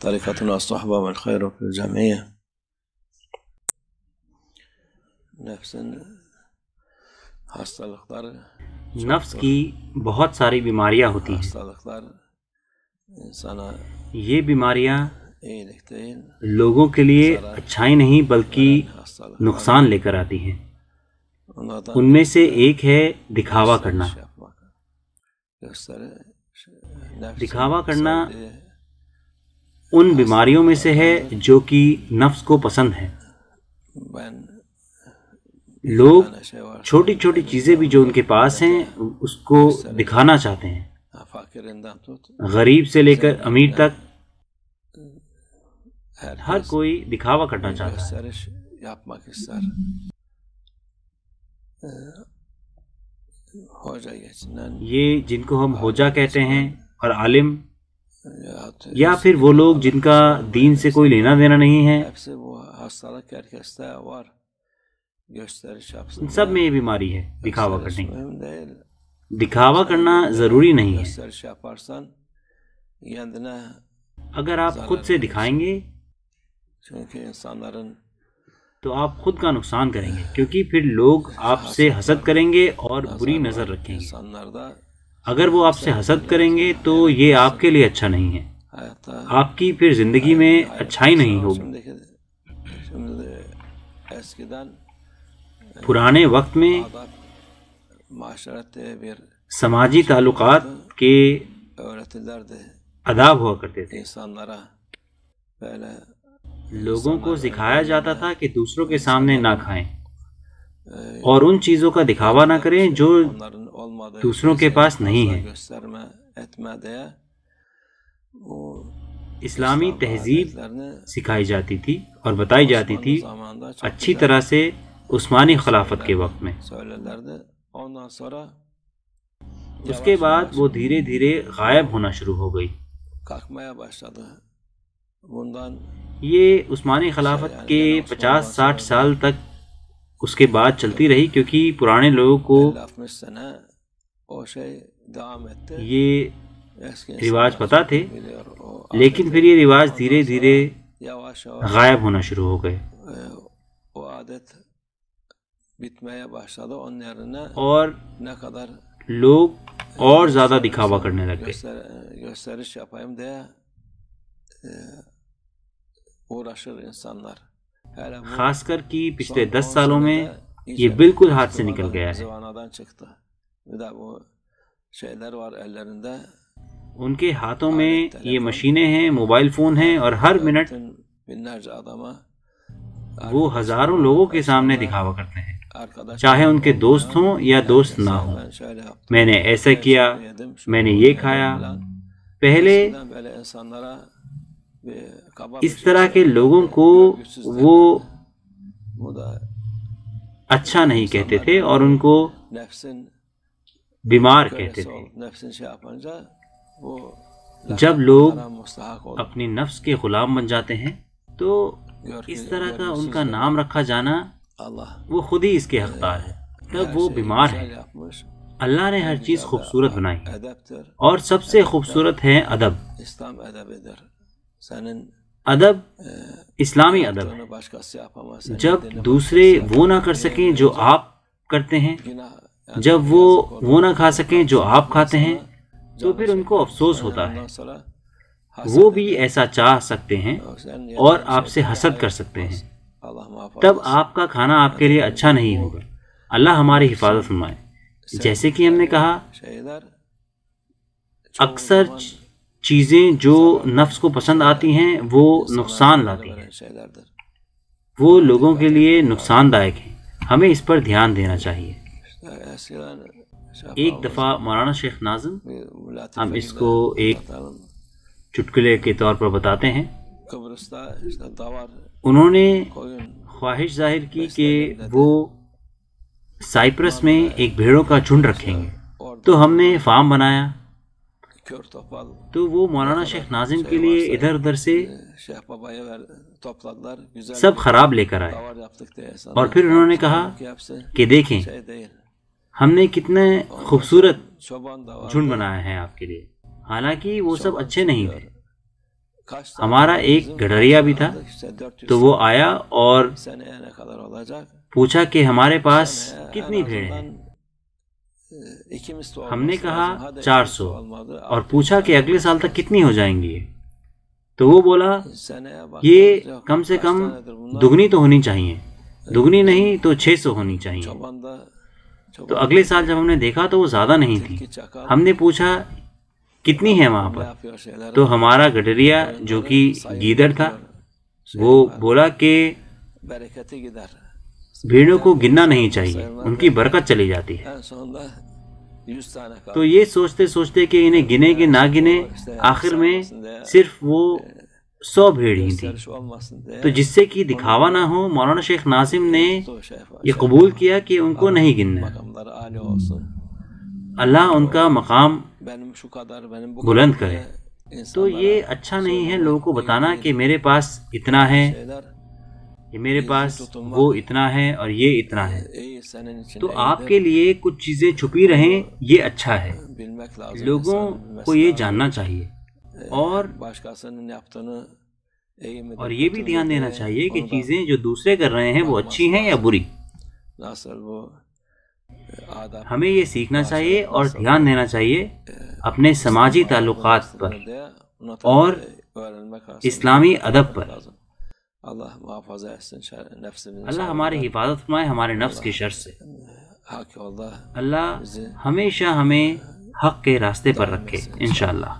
طريقتنا الصحبة والخير في الجمعية नफ्स नफ्स की बहुत सारी बीमारियां होती हैं ये बीमारियां लोगों के लिए अच्छाई नहीं बल्कि नुकसान लेकर आती हैं उनमें से एक है दिखावा करना दिखावा करना उन बीमारियों में से है जो कि नफ्स को पसंद है लोग छोटी छोटी चीज़ें भी जो उनके पास हैं उसको दिखाना चाहते हैं तो तो गरीब से लेकर अमीर तक हर कोई दिखावा करना चाहता है ये जिनको हम होजा कहते हैं और आलिम या फिर वो लोग जिनका दीन से कोई लेना देना नहीं है सब में ये बीमारी है दिखावा करने दिखावा करना ज़रूरी नहीं है अगर आप खुद से दिखाएंगे तो आप खुद का नुकसान करेंगे क्योंकि फिर लोग आपसे हसद करेंगे और बुरी नज़र रखेंगे अगर वो आपसे अच्छा। हसद करेंगे तो ये आपके लिए अच्छा नहीं है आपकी फिर जिंदगी में अच्छाई नहीं होगी पुराने वक्त में समाजी ताल्लुक के अदाब हुआ करते थे लोगों को सिखाया जाता था कि दूसरों के सामने ना खाएं और उन चीज़ों का दिखावा ना करें जो दूसरों के पास नहीं है इस्लामी तहजीब सिखाई जाती थी और बताई जाती थी अच्छी तरह से उस्मानी खिलाफत के वक्त में उसके बाद वो धीरे धीरे गायब होना शुरू हो गई ये उस्मानी खिलाफत के 50-60 साल तक उसके बाद चलती रही क्योंकि पुराने लोगों को ये रिवाज पता थे लेकिन फिर ये रिवाज धीरे धीरे गायब होना शुरू हो गए तो और लोग और ज़्यादा दिखावा करने लग गए खासकर कि पिछले दस सालों में ये बिल्कुल हाथ से निकल गया है उनके हाथों में ये मशीनें हैं मोबाइल फ़ोन हैं और हर मिनट वो हज़ारों लोगों के सामने दिखावा करते हैं चाहे उनके दोस्त हों या दोस्त ना हो मैंने ऐसा किया मैंने ये खाया पहले इस तरह के लोगों को वो अच्छा नहीं कहते थे और उनको बीमार कहते थे जब लोग अपनी नफ्स के गुलाम बन जाते हैं तो इस तरह का उनका नाम रखा जाना वो खुद ही इसके हकदार है तब वो बीमार है अल्लाह ने हर चीज़ खूबसूरत बनाई और सबसे खूबसूरत है अदब अदब इस्लामी अदब जब दूसरे वो ना कर सकें जो आप करते हैं जब वो वो ना खा सकें जो आप खाते हैं तो फिर उनको अफसोस होता है वो भी ऐसा चाह सकते हैं और आपसे हसद कर सकते हैं तब आपका खाना आपके लिए अच्छा नहीं होगा अल्लाह हमारी हिफाजत फरमाए जैसे कि हमने कहा अक्सर चीज़ें जो नफ्स को पसंद आती हैं वो नुकसान लाती हैं वो लोगों के लिए नुकसानदायक हैं हमें इस पर ध्यान देना चाहिए एक दफ़ा मौलाना शेख नाजम हम इसको एक चुटकुले के तौर पर बताते हैं उन्होंने ख्वाहिश जाहिर की कि वो साइप्रस में एक भेड़ों का झुंड रखेंगे तो हमने फार्म बनाया तो वो मौलाना शेख नाजिम के लिए इधर उधर से सब खराब लेकर आए और फिर उन्होंने कहा कि देखें हमने कितने खूबसूरत झुंड बनाया है आपके लिए हालांकि वो सब अच्छे नहीं थे हमारा एक गडरिया भी था तो वो आया और पूछा कि हमारे पास कितनी भीड़ है हमने कहा 400 और पूछा कि अगले साल तक कितनी हो जाएंगी तो वो बोला ये कम से कम दुगनी तो होनी चाहिए दुगनी नहीं तो 600 होनी चाहिए तो अगले साल जब हमने देखा तो वो ज़्यादा नहीं थी हमने पूछा कितनी है वहाँ पर तो हमारा गडरिया जो कि गीदड़ था वो बोला कि भीड़ो को गिनना नहीं चाहिए उनकी बरकत चली जाती है तो ये सोचते सोचते कि इन्हें गिने कि ना गिने आखिर में सिर्फ वो सौ भेड़ ही थी तो जिससे कि दिखावा ना हो मौलाना शेख नासिम ने ये कबूल किया कि उनको नहीं गिनना अल्लाह उनका मकाम बुलंद करे तो ये अच्छा नहीं है लोगों को बताना कि मेरे पास इतना है ये मेरे पास तो वो इतना है और ये इतना है तो आपके लिए कुछ चीज़ें छुपी रहें ये अच्छा है लोगों को ये जानना चाहिए और और ये भी तो ध्यान देना चाहिए कि चीज़ें जो दूसरे कर रहे हैं वो अच्छी हैं या बुरी हमें ये सीखना चाहिए और ध्यान देना चाहिए अपने समाजी ताल्लुकात पर तो और इस्लामी अदब पर अल्लाह मुहाफ़ा नफ्स अल्लाह हमारी हिफाजत फरमाए हमारे नफ्स की शर से अल्लाह हमेशा हमें हक के रास्ते पर रखे इन शाह